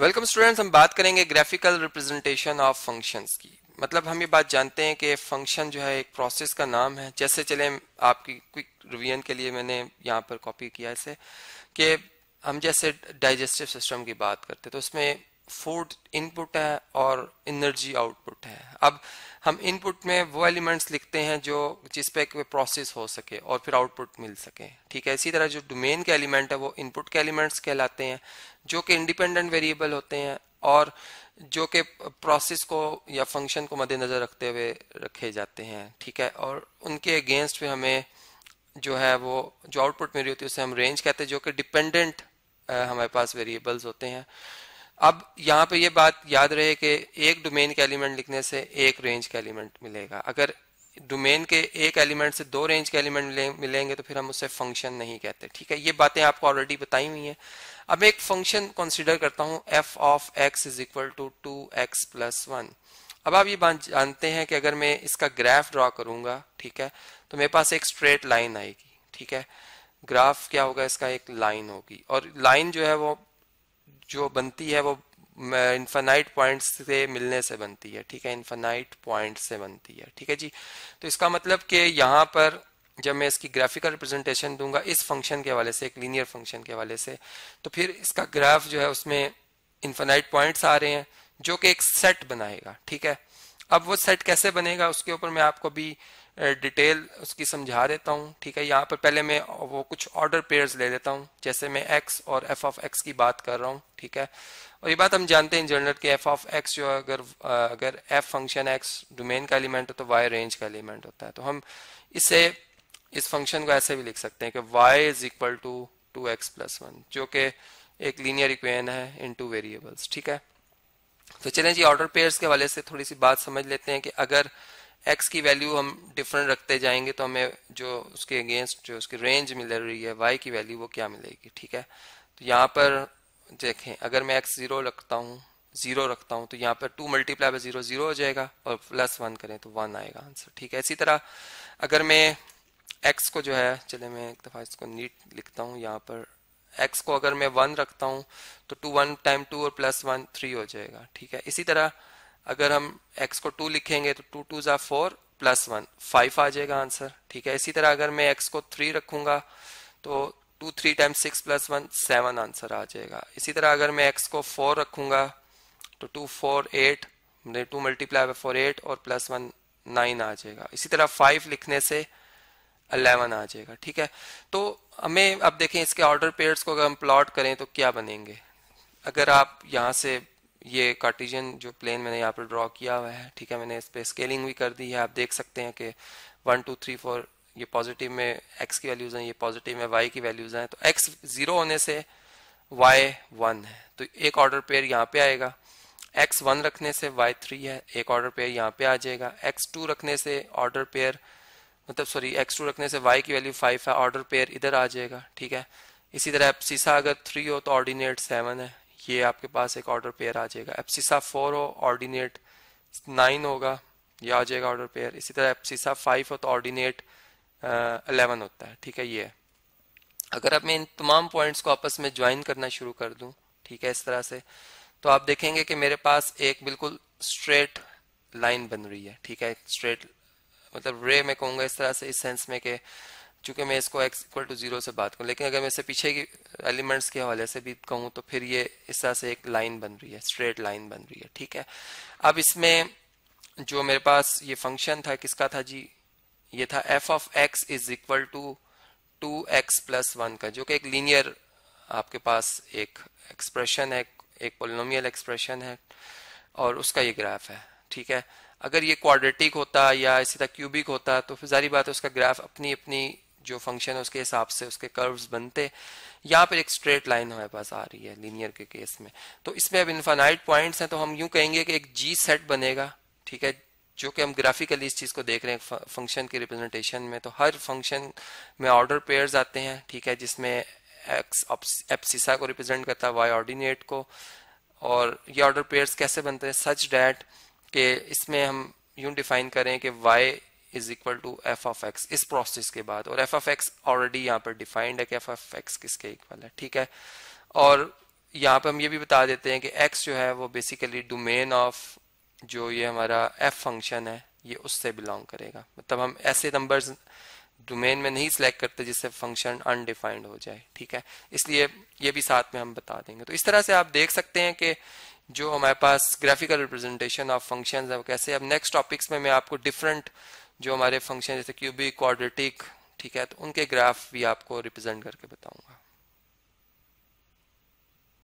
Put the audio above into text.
welcome students हम बात करेंगे ग्राफिकल रिप्रेजेंटेशन ऑफ फंक्शंस की मतलब हम ये बात जानते हैं कि फंक्शन जो है एक प्रोसेस का नाम है जैसे चले आपकी क्विक रिवीजन के लिए मैंने यहाँ पर कॉपी किया इसे कि हम जैसे डाइजेस्टिव सिस्टम की बात करते तो उसमें फूड इनपुट है और एनर्जी आउटपुट है अब हम इनपुट में वो एलिमेंट्स लिखते हैं जो जिस पे प्रोसेस हो सके और फिर आउटपुट मिल सके ठीक है इसी तरह जो डोमेन के एलिमेंट है वो इनपुट के एलिमेंट्स कहलाते हैं जो कि इंडिपेंडेंट वेरिएबल होते हैं और जो कि प्रोसेस को या फंक्शन को मद्देनजर रखते हुए रखे जाते हैं ठीक है और उनके अगेंस्ट भी हमें जो है वो जो आउटपुट रही होती है उसे हम रेंज कहते हैं जो कि डिपेंडेंट हमारे पास वेरिएबल्स होते हैं अब यहाँ पे ये बात याद रहे कि एक डोमेन के एलिमेंट लिखने से एक रेंज का एलिमेंट मिलेगा अगर डोमेन के एक एलिमेंट से दो रेंज के एलिमेंट मिलेंगे तो फिर हम उससे फंक्शन नहीं कहते ठीक है ये बातें आपको ऑलरेडी बताई हुई हैं अब एक फंक्शन कंसिडर करता हूँ F of x is equal to two x plus one अब आप ये बात जानते हैं कि अगर मैं इसका ग्राफ ड्रॉ करूंगा ठीक है तो मेरे पास एक स्ट्रेट लाइन आएगी ठीक है ग्राफ क्या होगा इसका एक लाइन होगी और लाइन जो है वो जो बनती है वो इन्फानाइट पॉइंट से मिलने से बनती है ठीक है इन्फानाइट पॉइंट से बनती है ठीक है जी तो इसका मतलब कि यहाँ पर जब मैं इसकी ग्राफिकल रिप्रेजेंटेशन दूंगा इस फंक्शन के हवाले से एक लीनियर फंक्शन के हवाले से तो फिर इसका ग्राफ जो है उसमें इन्फानाइट पॉइंट्स आ रहे हैं जो कि एक सेट बनाएगा ठीक है अब वो सेट कैसे बनेगा उसके ऊपर मैं आपको भी डिटेल उसकी समझा देता हूँ ठीक है यहाँ पर पहले मैं वो कुछ ऑर्डर पेयर्स ले लेता हूँ जैसे मैं एक्स और एफ ऑफ एक्स की बात कर रहा हूँ ठीक है और ये बात हम जानते हैं जनरल के एफ ऑफ एक्स जो अगर अगर एफ फंक्शन एक्स डोमेन का एलिमेंट हो तो वाई रेंज का एलिमेंट होता है तो हम इसे इस फंक्शन को ऐसे भी लिख सकते हैं कि Y is equal to two x plus one जो कि एक लीनियर इक्वेन है इन टू वेरिएबल्स ठीक है तो चलें जी ऑर्डर पेयर्स के वाले से थोड़ी सी बात समझ लेते हैं कि अगर एक्स की वैल्यू हम डिफरेंट रखते जाएंगे तो हमें जो उसके अगेंस्ट जो उसकी रेंज मिल रही है वाई की वैल्यू वो क्या मिलेगी ठीक है तो यहाँ पर देखें अगर मैं एक्स जीरो रखता हूँ जीरो रखता हूँ तो यहाँ पर two multiply by zero zero हो जाएगा और प्लस वन करें तो वन आएगा आंसर ठीक है इसी तरह अगर मैं एक्स को जो है चले मैं एक दफ़ा इसको नीट लिखता हूँ यहाँ पर एक्स को अगर मैं वन रखता हूँ तो टू वन टाइम टू और प्लस वन थ्री हो जाएगा ठीक है इसी तरह अगर हम x को टू लिखेंगे तो टू टू ज़ा फोर प्लस वन फाइव आ जाएगा आंसर ठीक है इसी तरह अगर मैं x को थ्री रखूंगा तो two three times six plus one seven answer आ जाएगा इसी तरह अगर मैं x को फोर रखूंगा तो two four eight two multiply by four eight और प्लस वन नाइन आ जाएगा इसी तरह फाइव लिखने से अलेवन आ जाएगा ठीक है तो हमें अब देखें इसके ऑर्डर पेयर्स को अगर हम प्लॉट करें तो क्या बनेंगे अगर आप यहाँ से ये कार्टिजन जो प्लेन मैंने यहाँ पर ड्रॉ किया हुआ है ठीक है मैंने इस पर स्केलिंग भी कर दी है आप देख सकते हैं कि वन टू थ्री फोर ये पॉजिटिव में एक्स की वैल्यूज़ हैं ये पॉजिटिव में वाई की वैल्यूज़ हैं तो एक्स ज़ीरो होने से वाई वन है तो एक ऑर्डर पेयर यहाँ पे आएगा एक्स वन रखने से वाई थ्री है एक ऑर्डर पेयर यहाँ पे आ जाएगा एक्स टू रखने से ऑर्डर पेयर मतलब सॉरी एक्स टू रखने से वाई की वैल्यू फाइव है ऑर्डर पेयर इधर आ जाएगा ठीक है इसी तरह सीसा अगर थ्री हो तो ऑर्डिनेट सेवन है ये आपके पास एक ऑर्डर पेयर आ जाएगा एप्सिसा फोर हो ऑर्डिनेट नाइन होगा ये आ जाएगा ऑर्डर पेयर इसी तरह एप्सिसा फाइव हो तो ऑर्डिनेट अलेवन होता है ठीक है ये अगर अब मैं इन तमाम पॉइंट्स को आपस में ज्वाइन करना शुरू कर दूं ठीक है इस तरह से तो आप देखेंगे कि मेरे पास एक बिल्कुल स्ट्रेट लाइन बन रही है ठीक है स्ट्रेट मतलब रे में कहूंगा इस तरह से इस सेंस में कि चूंकि मैं इसको एक्स इक्वल टू जीरो से बात करूँ लेकिन अगर मैं इसे पीछे की एलिमेंट्स के हवाले से भी कहूँ तो फिर ये इस तरह से एक लाइन बन रही है स्ट्रेट लाइन बन रही है ठीक है अब इसमें जो मेरे पास ये फंक्शन था किसका था जी ये था f of x is equal to two x plus one का जो कि एक लीनियर आपके पास एक एक्सप्रेशन है एक पोलिनोमियल एक्सप्रेशन है और उसका ये ग्राफ है ठीक है अगर ये क्वाड्रेटिक होता या इसी तरह क्यूबिक होता तो फिर जारी बात है उसका ग्राफ अपनी अपनी जो फंक्शन है उसके हिसाब से उसके कर्व्स बनते यहाँ पर एक स्ट्रेट लाइन हमारे पास आ रही है लीनियर के केस में तो इसमें अब इन्फानाइट पॉइंट्स हैं तो हम यूं कहेंगे कि एक जी सेट बनेगा ठीक है जो कि हम ग्राफिकली इस चीज को देख रहे हैं फंक्शन के रिप्रेजेंटेशन में तो हर फंक्शन में ऑर्डर पेयर आते हैं ठीक है जिसमें एक्स एप्सिसा को रिप्रेजेंट करता है वाई ऑर्डिनेट को और ये ऑर्डर पेयर्स कैसे बनते हैं सच डैट के इसमें हम यूं डिफाइन करें कि Y is equal to f of x इस प्रोसेस के बाद और एफ ऑफ एक्स ऑलरेडी यहाँ पर डिफाइंड है कि एफ ऑफ एक्स किसके इक्वल है ठीक है और यहाँ पर हम ये भी बता देते हैं कि एक्स जो है वो बेसिकली डोमेन ऑफ जो ये हमारा एफ फंक्शन है ये उससे बिलोंग करेगा मतलब हम ऐसे नंबर डोमेन में नहीं सिलेक्ट करते जिससे फंक्शन अनडिफाइंड हो जाए ठीक है इसलिए ये भी साथ में हम बता देंगे तो इस तरह से आप देख सकते हैं कि जो हमारे पास ग्राफिकल रिप्रेजेंटेशन ऑफ फंक्शंस है वो कैसे अब नेक्स्ट टॉपिक्स में मैं आपको डिफरेंट जो हमारे फंक्शन जैसे क्यूबिक क्वाड्रेटिक ठीक है तो उनके ग्राफ भी आपको रिप्रेजेंट करके बताऊंगा